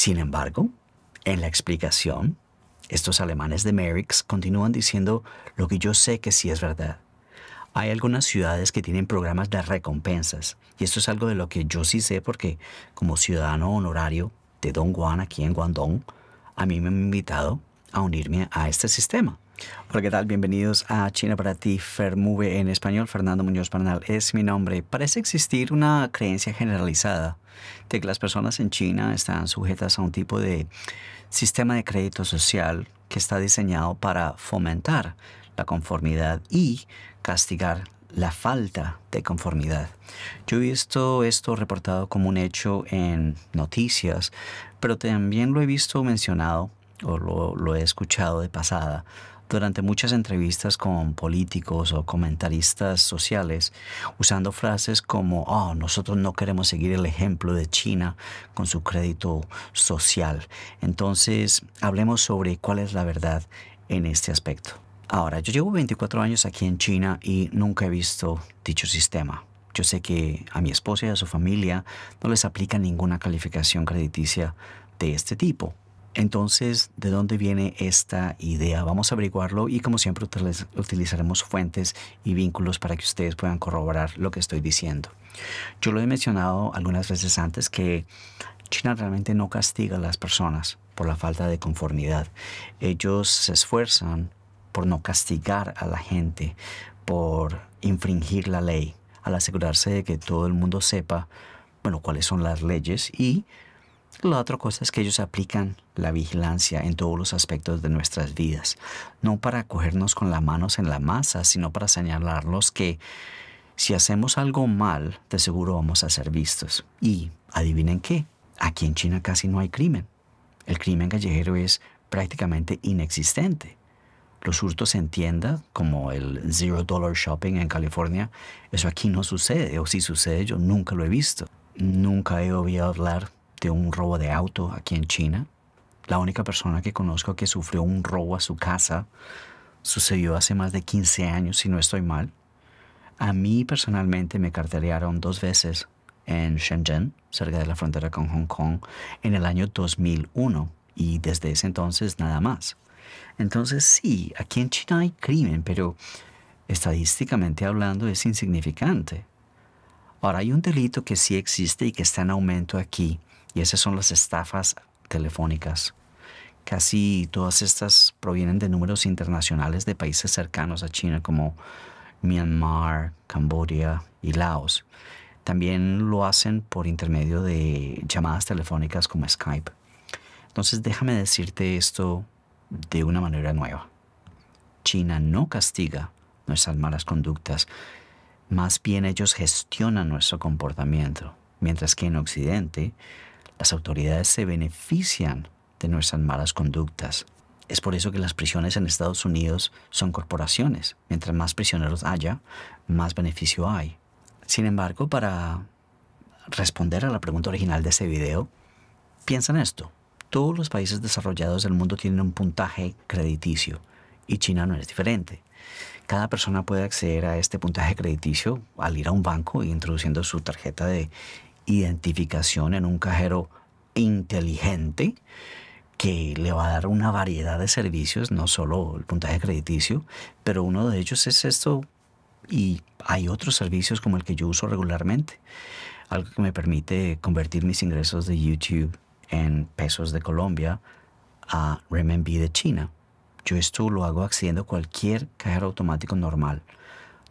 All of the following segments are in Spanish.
Sin embargo, en la explicación, estos alemanes de Merix continúan diciendo lo que yo sé que sí es verdad. Hay algunas ciudades que tienen programas de recompensas, y esto es algo de lo que yo sí sé porque como ciudadano honorario de Don Juan aquí en Guangdong, a mí me han invitado a unirme a este sistema. Hola, ¿qué tal? Bienvenidos a China para ti, Fermube en español. Fernando Muñoz Bernal es mi nombre. Parece existir una creencia generalizada de que las personas en China están sujetas a un tipo de sistema de crédito social que está diseñado para fomentar la conformidad y castigar la falta de conformidad. Yo he visto esto reportado como un hecho en noticias, pero también lo he visto mencionado o lo he escuchado de pasada durante muchas entrevistas con políticos o comentaristas sociales usando frases como, oh, nosotros no queremos seguir el ejemplo de China con su crédito social. Entonces, hablemos sobre cuál es la verdad en este aspecto. Ahora, yo llevo 24 años aquí en China y nunca he visto dicho sistema. Yo sé que a mi esposa y a su familia no les aplica ninguna calificación crediticia de este tipo. Entonces, ¿de dónde viene esta idea? Vamos a averiguarlo y como siempre utilizaremos fuentes y vínculos para que ustedes puedan corroborar lo que estoy diciendo. Yo lo he mencionado algunas veces antes que China realmente no castiga a las personas por la falta de conformidad. Ellos se esfuerzan por no castigar a la gente, por infringir la ley, al asegurarse de que todo el mundo sepa, bueno, cuáles son las leyes y la otra cosa es que ellos aplican la vigilancia en todos los aspectos de nuestras vidas, no para cogernos con las manos en la masa, sino para señalarlos que si hacemos algo mal, de seguro vamos a ser vistos. Y adivinen qué, aquí en China casi no hay crimen. El crimen callejero es prácticamente inexistente. Los hurtos en tiendas, como el Zero Dollar Shopping en California, eso aquí no sucede, o si sucede yo nunca lo he visto. Nunca he oído hablar de un robo de auto aquí en China. La única persona que conozco que sufrió un robo a su casa sucedió hace más de 15 años, si no estoy mal. A mí personalmente me carterearon dos veces en Shenzhen, cerca de la frontera con Hong Kong, en el año 2001 y desde ese entonces nada más. Entonces sí, aquí en China hay crimen, pero estadísticamente hablando es insignificante. Ahora hay un delito que sí existe y que está en aumento aquí, y esas son las estafas telefónicas. Casi todas estas provienen de números internacionales de países cercanos a China como Myanmar, Camboya y Laos. También lo hacen por intermedio de llamadas telefónicas como Skype. Entonces déjame decirte esto de una manera nueva. China no castiga nuestras malas conductas, más bien ellos gestionan nuestro comportamiento, mientras que en Occidente las autoridades se benefician de nuestras malas conductas. Es por eso que las prisiones en Estados Unidos son corporaciones. Mientras más prisioneros haya, más beneficio hay. Sin embargo, para responder a la pregunta original de este video, piensa esto. Todos los países desarrollados del mundo tienen un puntaje crediticio y China no es diferente. Cada persona puede acceder a este puntaje crediticio al ir a un banco e introduciendo su tarjeta de identificación en un cajero inteligente que le va a dar una variedad de servicios, no solo el puntaje crediticio, pero uno de ellos es esto y hay otros servicios como el que yo uso regularmente, algo que me permite convertir mis ingresos de YouTube en pesos de Colombia a renminbi de China. Yo esto lo hago accediendo a cualquier cajero automático normal.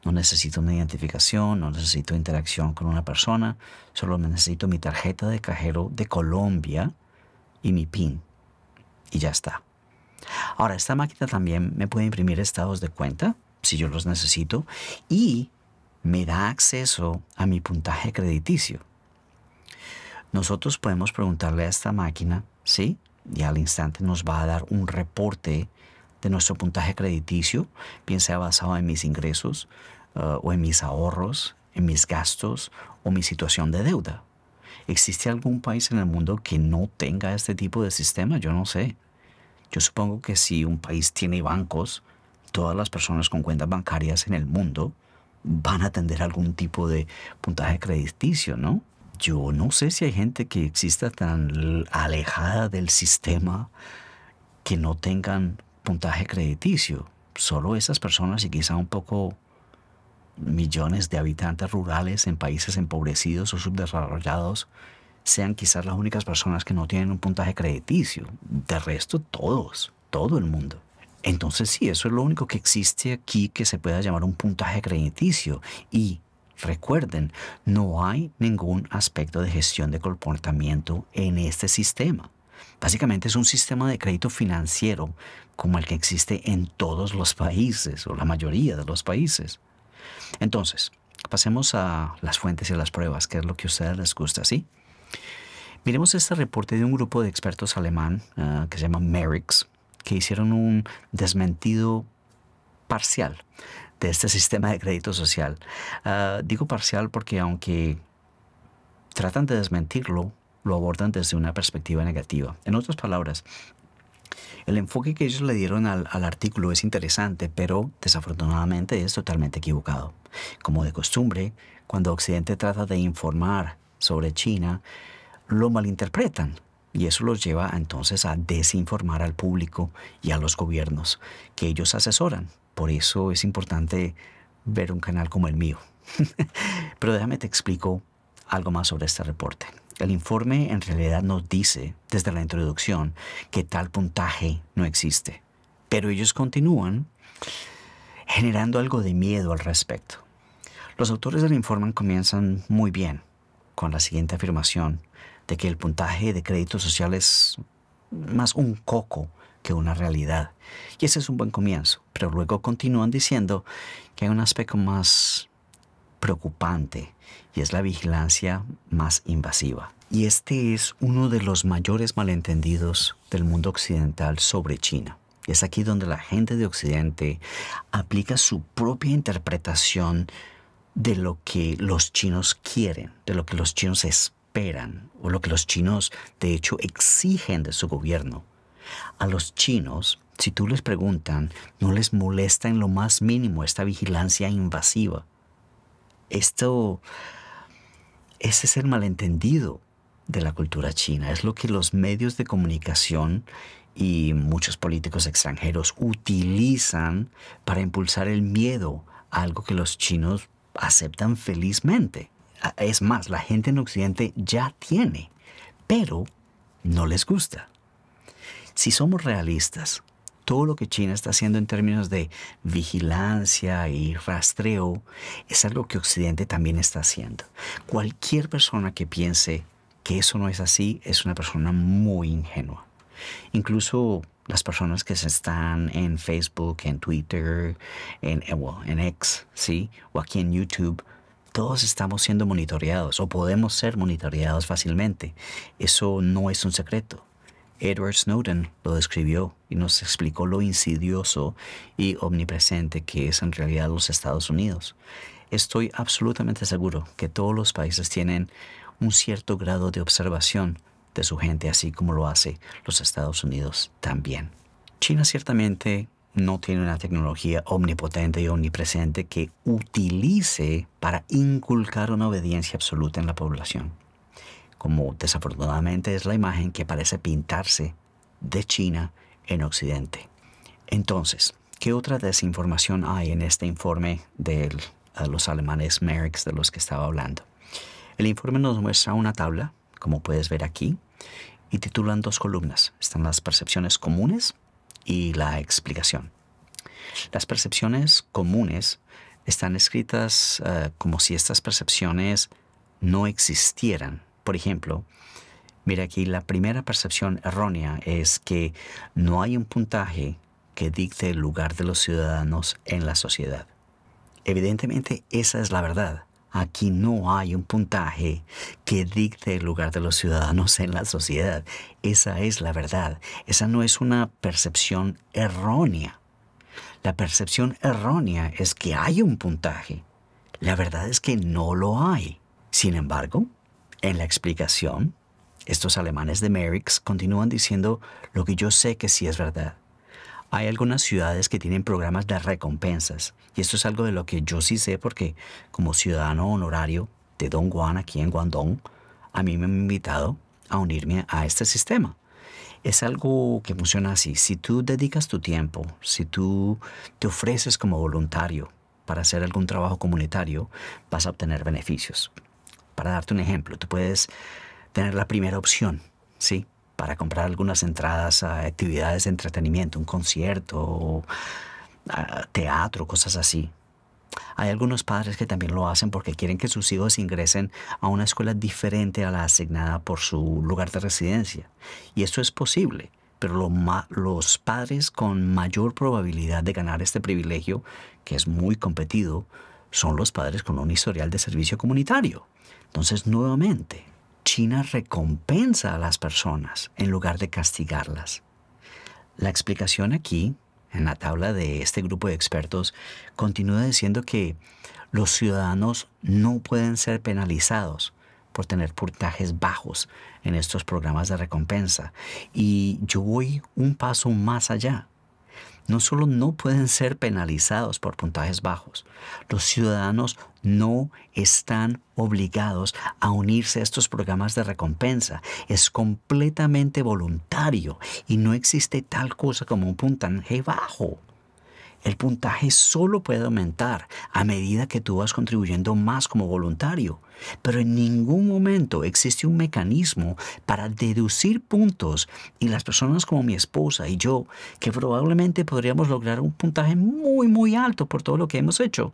No necesito una identificación, no necesito interacción con una persona, solo necesito mi tarjeta de cajero de Colombia y mi PIN. Y ya está. Ahora, esta máquina también me puede imprimir estados de cuenta, si yo los necesito, y me da acceso a mi puntaje crediticio. Nosotros podemos preguntarle a esta máquina, ¿sí? Y al instante nos va a dar un reporte de nuestro puntaje crediticio, bien sea basado en mis ingresos, eh, o en mis ahorros, en mis gastos o mi situación de deuda. ¿Existe algún país en el mundo que no tenga este tipo de sistema? Yo no sé. Yo supongo que si un país tiene bancos, todas las personas con cuentas bancarias en el mundo van a tener algún tipo de puntaje crediticio, ¿no? Yo no sé si hay gente que exista tan alejada del sistema que no tengan puntaje crediticio. Solo esas personas y quizá un poco millones de habitantes rurales en países empobrecidos o subdesarrollados sean quizás las únicas personas que no tienen un puntaje crediticio. De resto, todos, todo el mundo. Entonces sí, eso es lo único que existe aquí que se pueda llamar un puntaje crediticio. Y recuerden, no hay ningún aspecto de gestión de comportamiento en este sistema. Básicamente es un sistema de crédito financiero como el que existe en todos los países o la mayoría de los países. Entonces, pasemos a las fuentes y a las pruebas, que es lo que a ustedes les gusta, ¿sí? Miremos este reporte de un grupo de expertos alemán ah, que se llama Merix, que hicieron un desmentido parcial de este sistema de crédito social. Ah, digo parcial porque aunque tratan de desmentirlo, lo abordan desde una perspectiva negativa. En otras palabras, el enfoque que ellos le dieron al, artículo es interesante, pero desafortunadamente es totalmente equivocado. Como de costumbre, cuando Occidente trata de informar sobre China, lo malinterpretan y eso los lleva entonces a desinformar al público y a los gobiernos que ellos asesoran. Por eso es importante ver un canal como el mío. Pero déjame te explico algo más sobre este reporte. El informe en realidad nos dice desde la introducción que tal puntaje no existe, pero ellos continúan generando algo de miedo al respecto. Los autores del informe comienzan muy bien con la siguiente afirmación de que el puntaje de crédito social es más un coco que una realidad. Y ese es un buen comienzo, pero luego continúan diciendo que hay un aspecto más preocupante y es la vigilancia más invasiva. Y este es uno de los mayores malentendidos del mundo occidental sobre China. Y es aquí donde la gente de Occidente aplica su propia interpretación de lo que los chinos quieren, de lo que los chinos esperan o lo que los chinos de hecho exigen de su gobierno. A los chinos, si tú les preguntan, no les molesta en lo más mínimo esta vigilancia invasiva esto, ese es el malentendido de la cultura china, es lo que los medios de comunicación y muchos políticos extranjeros utilizan para impulsar el miedo a algo que los chinos aceptan felizmente. Ah, es más, la gente en Occidente ya tiene, pero no les gusta. Si somos realistas, todo lo que China está haciendo en términos de vigilancia y rastreo es algo que Occidente también está haciendo. Cualquier persona que piense que eso no es así es una persona muy ingenua. Incluso las personas que están en Facebook, en Twitter, en, eh, en X, ¿sí? o aquí en YouTube, todos estamos siendo monitoreados o podemos ser monitoreados fácilmente. Eso no es un secreto. Edward Snowden lo describió y nos explicó lo insidioso y omnipresente que es en realidad los Estados Unidos. Estoy absolutamente seguro que todos los países tienen un cierto grado de observación de su gente, así como lo hace los Estados Unidos también. China ciertamente no tiene una tecnología omnipotente y omnipresente que utilice para inculcar una obediencia absoluta en la población como desafortunadamente es la imagen que parece pintarse de China en Occidente. Entonces, ¿qué otra desinformación hay en este informe de los alemanes Merckx de los que estaba hablando? El informe nos muestra una tabla, como puedes ver aquí, y titulan dos columnas. Están las percepciones comunes y la explicación. Las percepciones comunes están escritas eh, como si estas percepciones no existieran por ejemplo, mira aquí la primera percepción errónea es que no hay un puntaje que dicte el lugar de los ciudadanos en la sociedad. Evidentemente esa es la verdad. Aquí no hay un puntaje que dicte el lugar de los ciudadanos en la sociedad. Esa es la verdad. Esa no es una percepción errónea. La percepción errónea es que hay un puntaje. La verdad es que no lo hay. Sin embargo, en la explicación, estos alemanes de Merix continúan diciendo lo que yo sé que sí es verdad. Hay algunas ciudades que tienen programas de recompensas, y esto es algo de lo que yo sí sé porque como ciudadano honorario de Don Juan aquí en Guangdong, a mí me han invitado a unirme a este sistema. Es algo que funciona así. Si tú dedicas tu tiempo, si tú te ofreces como voluntario para hacer algún trabajo comunitario, vas a obtener beneficios. Para darte un ejemplo, tú puedes tener la primera opción, ¿sí? Para comprar algunas entradas a actividades de entretenimiento, un concierto, ah, teatro, cosas así. Hay algunos padres que también lo hacen porque quieren que sus hijos ingresen a una escuela diferente a la asignada por su lugar de residencia. Y esto es posible, pero los padres con mayor probabilidad de ganar este privilegio, que es muy competido, son los padres con un historial de servicio comunitario. Entonces, nuevamente, China recompensa a las personas en lugar de castigarlas. La explicación aquí, en la tabla de este grupo de expertos, continúa diciendo que los ciudadanos no pueden ser penalizados por tener puntajes bajos en estos programas de recompensa. Y yo voy un paso más allá no solo no pueden ser penalizados por puntajes bajos, los ciudadanos no están obligados a unirse a estos programas de recompensa. Es completamente voluntario y no existe tal cosa como un puntaje bajo. El puntaje solo puede aumentar a medida que tú vas contribuyendo más como voluntario pero en ningún momento existe un mecanismo para deducir puntos y las personas como mi esposa y yo, que probablemente podríamos lograr un puntaje muy, muy alto por todo lo que hemos hecho,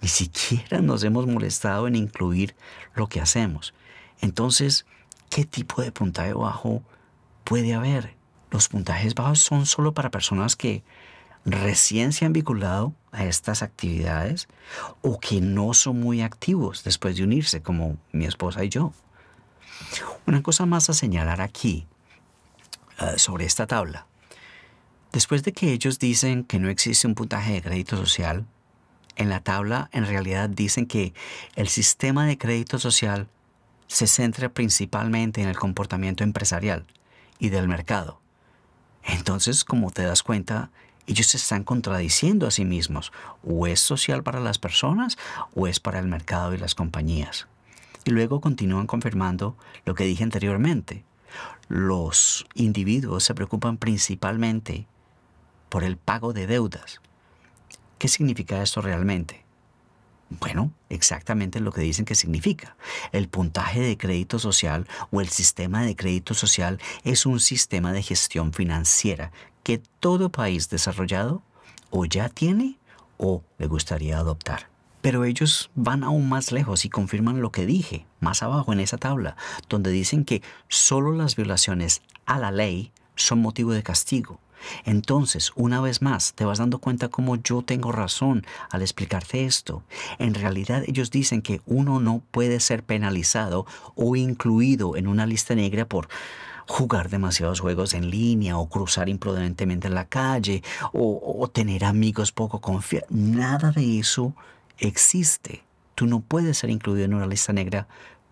ni siquiera nos hemos molestado en incluir lo que hacemos. Entonces, ¿qué tipo de puntaje bajo puede haber? Los puntajes bajos son solo para personas que recién se han vinculado a estas actividades o que no son muy activos después de unirse, como mi esposa y yo. Una cosa más a señalar aquí eh, sobre esta tabla. Después de que ellos dicen que no existe un puntaje de crédito social, en la tabla en realidad dicen que el sistema de crédito social se centra principalmente en el comportamiento empresarial y del mercado. Entonces, como te das cuenta, ellos se están contradiciendo a sí mismos. O es social para las personas o es para el mercado y las compañías. Y luego continúan confirmando lo que dije anteriormente. Los individuos se preocupan principalmente por el pago de deudas. ¿Qué significa esto realmente? Bueno, exactamente lo que dicen que significa. El puntaje de crédito social o el sistema de crédito social es un sistema de gestión financiera que todo país desarrollado o ya tiene o le gustaría adoptar. Pero ellos van aún más lejos y confirman lo que dije más abajo en esa tabla, donde dicen que solo las violaciones a la ley son motivo de castigo. Entonces, una vez más, te vas dando cuenta cómo yo tengo razón al explicarte esto. En realidad ellos dicen que uno no puede ser penalizado o incluido en una lista negra por jugar demasiados juegos en línea o cruzar imprudentemente en la calle o, tener amigos poco confiados. Nada de eso existe. Tú no puedes ser incluido en una lista negra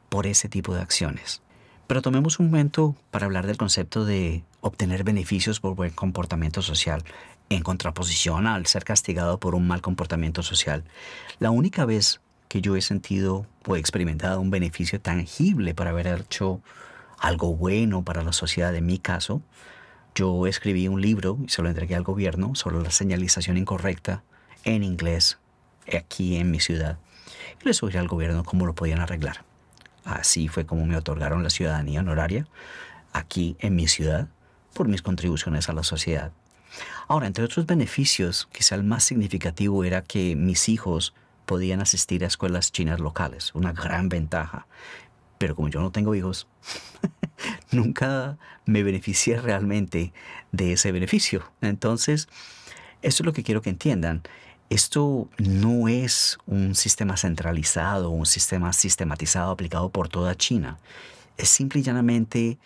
por ese tipo de acciones. Pero tomemos un momento para hablar del concepto de obtener beneficios por buen comportamiento social, en contraposición al ser castigado por un mal comportamiento social. La única vez que yo he sentido o he experimentado un beneficio tangible para haber hecho algo bueno para la sociedad en mi caso. Yo escribí un libro y se lo entregué al gobierno sobre la señalización incorrecta en inglés aquí en mi ciudad. Y le sugerí al gobierno cómo lo podían arreglar. Así fue como me otorgaron la ciudadanía honoraria aquí en mi ciudad por mis contribuciones a la sociedad. Ahora, entre otros beneficios, quizá el más significativo era que mis hijos podían asistir a escuelas chinas locales, una gran ventaja. Pero como yo no tengo hijos, nunca me beneficié realmente de ese beneficio. Entonces, esto es lo que quiero que entiendan. Esto no es un sistema centralizado, un sistema sistematizado aplicado por toda China. Es simple y llanamente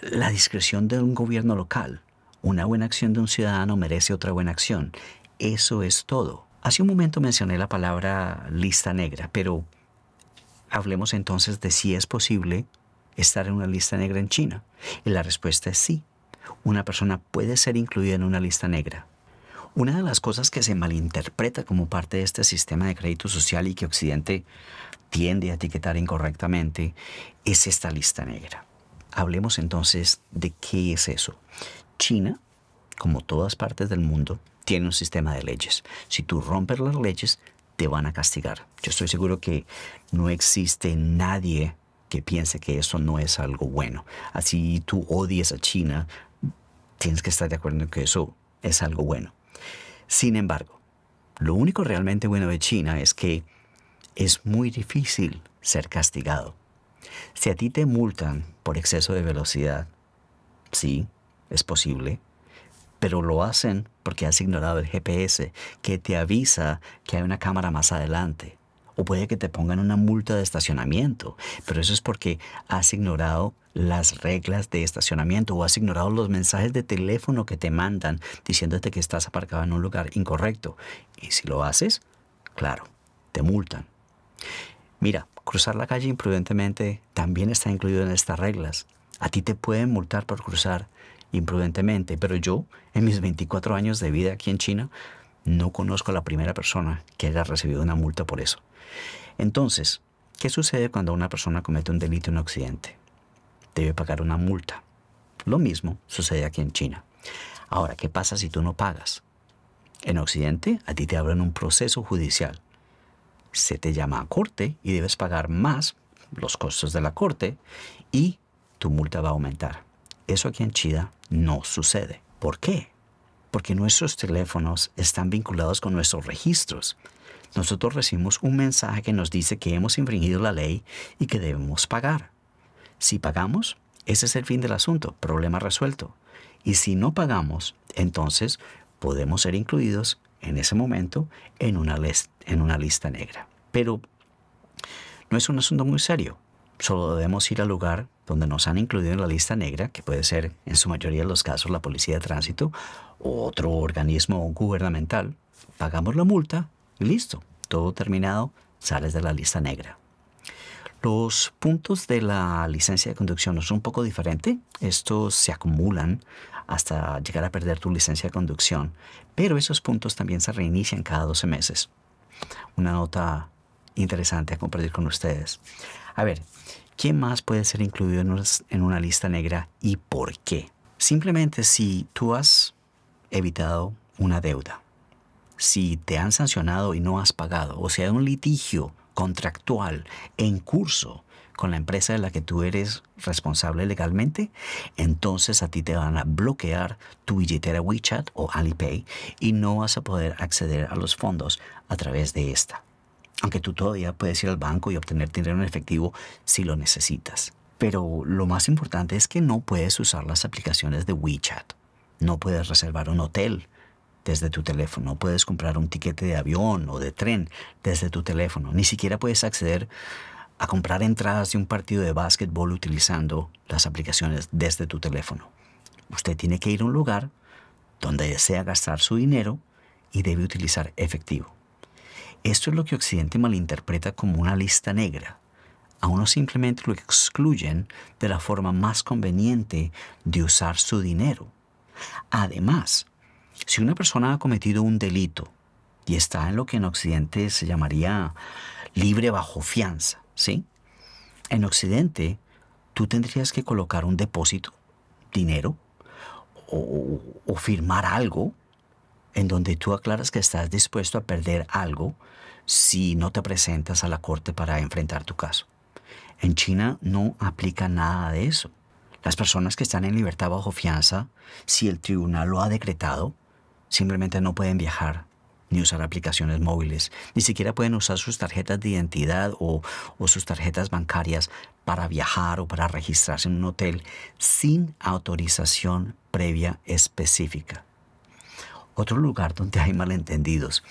la discreción de un gobierno local. Una buena acción de un ciudadano merece otra buena acción. Eso es todo. Hace un momento mencioné la palabra lista negra, pero Hablemos entonces de si es posible estar en una lista negra en China. Y la respuesta es sí. Una persona puede ser incluida en una lista negra. Una de las cosas que se malinterpreta como parte de este sistema de crédito social y que Occidente tiende a etiquetar incorrectamente es esta lista negra. Hablemos entonces de qué es eso. China, como todas partes del mundo, tiene un sistema de leyes. Si tú rompes las leyes, te van a castigar. Yo estoy seguro que no existe nadie que piense que eso no es algo bueno. Así tú odies a China, tienes que estar de acuerdo en que eso es algo bueno. Sin embargo, lo único realmente bueno de China es que es muy difícil ser castigado. Si a ti te multan por exceso de velocidad, sí, es posible, pero lo hacen porque has ignorado el GPS que te avisa que hay una cámara más adelante. O puede que te pongan una multa de estacionamiento, pero eso es porque has ignorado las reglas de estacionamiento o has ignorado los mensajes de teléfono que te mandan diciéndote que estás aparcado en un lugar incorrecto. Y si lo haces, claro, te multan. Mira, cruzar la calle imprudentemente también está incluido en estas reglas. A ti te pueden multar por cruzar imprudentemente, pero yo, en mis 24 años de vida aquí en China, no conozco a la primera persona que haya recibido una multa por eso. Entonces, ¿qué sucede cuando una persona comete un delito en Occidente? Debe pagar una multa. Lo mismo sucede aquí en China. Ahora, ¿qué pasa si tú no pagas? En Occidente, a ti te abren un proceso judicial. Se te llama a corte y debes pagar más los costos de la corte y tu multa va a aumentar. Eso aquí en Chida no sucede. ¿Por qué? Porque nuestros teléfonos están vinculados con nuestros registros. Nosotros recibimos un mensaje que nos dice que hemos infringido la ley y que debemos pagar. Si pagamos, ese es el fin del asunto, problema resuelto. Y si no pagamos, entonces podemos ser incluidos en ese momento en una, en una lista negra. Pero no es un asunto muy serio. Solo debemos ir al lugar donde nos han incluido en la lista negra, que puede ser en su mayoría de los casos la policía de tránsito o otro organismo gubernamental, pagamos la multa y listo, todo terminado, sales de la lista negra. Los puntos de la licencia de conducción son un poco diferentes. Estos se acumulan hasta llegar a perder tu licencia de conducción, pero esos puntos también se reinician cada 12 meses. Una nota interesante a compartir con ustedes. A ver, ¿quién más puede ser incluido en una lista negra y por qué? Simplemente si tú has evitado una deuda, si te han sancionado y no has pagado, o sea, un litigio contractual en curso con la empresa de la que tú eres responsable legalmente, entonces a ti te van a bloquear tu billetera WeChat o Alipay y no vas a poder acceder a los fondos a través de esta aunque tú todavía puedes ir al banco y obtener dinero en efectivo si lo necesitas. Pero lo más importante es que no puedes usar las aplicaciones de WeChat. No puedes reservar un hotel desde tu teléfono, no puedes comprar un tiquete de avión o de tren desde tu teléfono, ni siquiera puedes acceder a comprar entradas de un partido de básquetbol utilizando las aplicaciones desde tu teléfono. Usted tiene que ir a un lugar donde desea gastar su dinero y debe utilizar efectivo. Esto es lo que Occidente malinterpreta como una lista negra. A uno simplemente lo excluyen de la forma más conveniente de usar su dinero. Además, si una persona ha cometido un delito y está en lo que en Occidente se llamaría libre bajo fianza, ¿sí? En Occidente, tú tendrías que colocar un depósito, dinero, o, o firmar algo en donde tú aclaras que estás dispuesto a perder algo si no te presentas a la corte para enfrentar tu caso. En China no aplica nada de eso. Las personas que están en libertad bajo fianza, si el tribunal lo ha decretado, simplemente no pueden viajar ni usar aplicaciones móviles, ni siquiera pueden usar sus tarjetas de identidad o, sus tarjetas bancarias para viajar o para registrarse en un hotel sin autorización previa específica. Otro lugar donde hay malentendidos.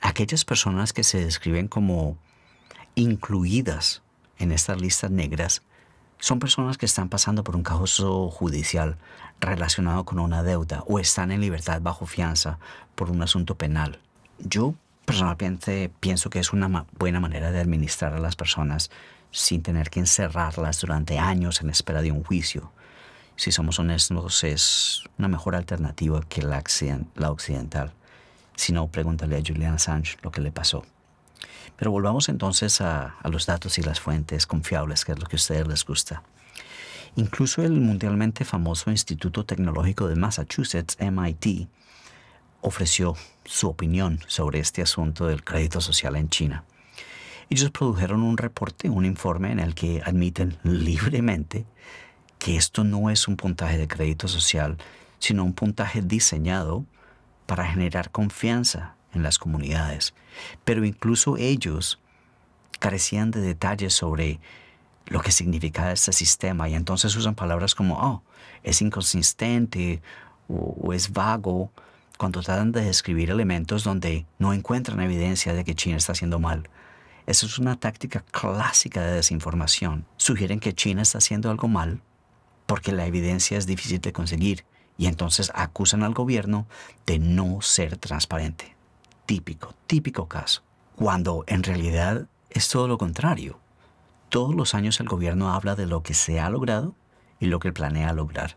aquellas personas que se describen como incluidas en estas listas negras son personas que están pasando por un caso judicial relacionado con una deuda o están en libertad bajo fianza por un asunto penal. Yo personalmente pienso que es una buena manera de administrar a las personas sin tener que encerrarlas durante años en espera de un juicio si somos honestos, es una mejor alternativa que la, occidental. Si no, pregúntale a Julian Assange lo que le pasó. Pero volvamos entonces a, los datos y las fuentes confiables, que es lo que a ustedes les gusta. Incluso el mundialmente famoso Instituto Tecnológico de Massachusetts, MIT, ofreció su opinión sobre este asunto del crédito social en China. Ellos produjeron un reporte, un informe en el que admiten libremente que esto no es un puntaje de crédito social, sino un puntaje diseñado para generar confianza en las comunidades. Pero incluso ellos carecían de detalles sobre lo que significaba este sistema y entonces usan palabras como, oh, es inconsistente o, es vago cuando tratan de describir elementos donde no encuentran evidencia de que China está haciendo mal. Esa es una táctica clásica de desinformación. Sugieren que China está haciendo algo mal porque la evidencia es difícil de conseguir y entonces acusan al gobierno de no ser transparente. Típico, típico caso. Cuando en realidad es todo lo contrario. Todos los años el gobierno habla de lo que se ha logrado y lo que planea lograr.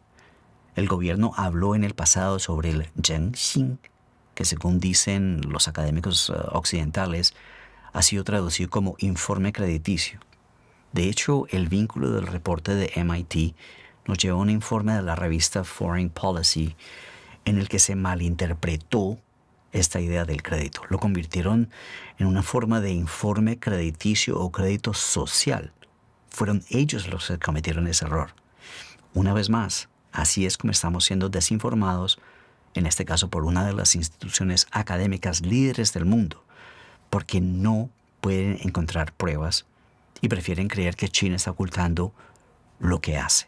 El gobierno habló en el pasado sobre el Xing" que según dicen los académicos eh, occidentales, ha sido traducido como informe crediticio. De hecho, el vínculo del reporte de MIT nos llevó un informe de la revista Foreign Policy en el que se malinterpretó esta idea del crédito. Lo convirtieron en una forma de informe crediticio o crédito social. Fueron ellos los que cometieron ese error. Una vez más, así es como estamos siendo desinformados, en este caso por una de las instituciones académicas líderes del mundo, porque no pueden encontrar pruebas y prefieren creer que China está ocultando lo que hace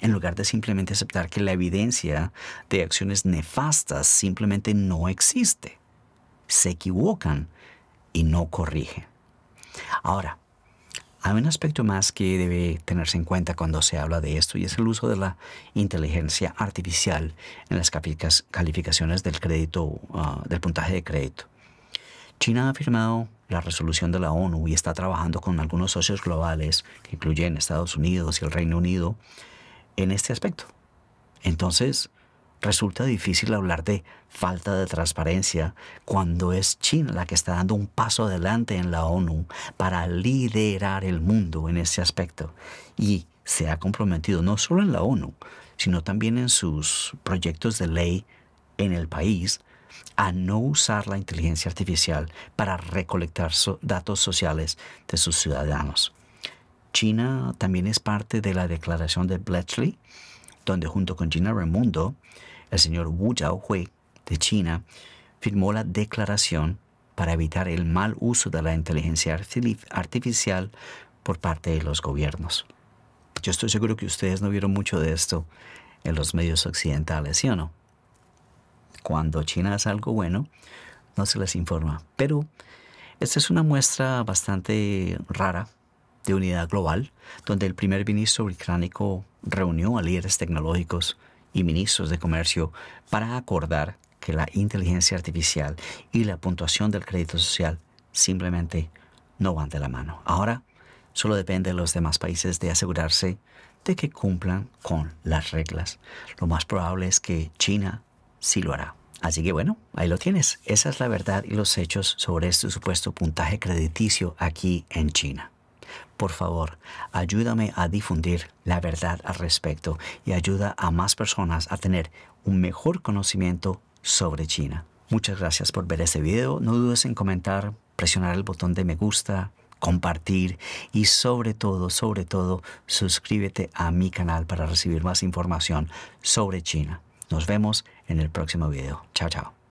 en lugar de simplemente aceptar que la evidencia de acciones nefastas simplemente no existe. Se equivocan y no corrigen. Ahora, hay un aspecto más que debe tenerse en cuenta cuando se habla de esto y es el uso de la inteligencia artificial en las calificaciones del crédito, ah, del puntaje de crédito. China ha firmado la resolución de la ONU y está trabajando con algunos socios globales, que incluyen Estados Unidos y el Reino Unido, en este aspecto. Entonces, resulta difícil hablar de falta de transparencia cuando es China la que está dando un paso adelante en la ONU para liderar el mundo en este aspecto y se ha comprometido no solo en la ONU, sino también en sus proyectos de ley en el país a no usar la inteligencia artificial para recolectar datos sociales de sus ciudadanos. China también es parte de la declaración de Bletchley, donde junto con Gina Raimundo, el señor Wu Hui de China firmó la declaración para evitar el mal uso de la inteligencia artificial por parte de los gobiernos. Yo estoy seguro que ustedes no vieron mucho de esto en los medios occidentales, ¿sí o no? Cuando China hace algo bueno, no se les informa. Pero esta es una muestra bastante rara de unidad global, donde el primer ministro británico reunió a líderes tecnológicos y ministros de comercio para acordar que la inteligencia artificial y la puntuación del crédito social simplemente no van de la mano. Ahora solo depende de los demás países de asegurarse de que cumplan con las reglas. Lo más probable es que China sí lo hará. Así que bueno, ahí lo tienes. Esa es la verdad y los hechos sobre este supuesto puntaje crediticio aquí en China. Por favor, ayúdame a difundir la verdad al respecto y ayuda a más personas a tener un mejor conocimiento sobre China. Muchas gracias por ver este video. No dudes en comentar, presionar el botón de me gusta, compartir y sobre todo, sobre todo, suscríbete a mi canal para recibir más información sobre China. Nos vemos en el próximo video. Chao, chao.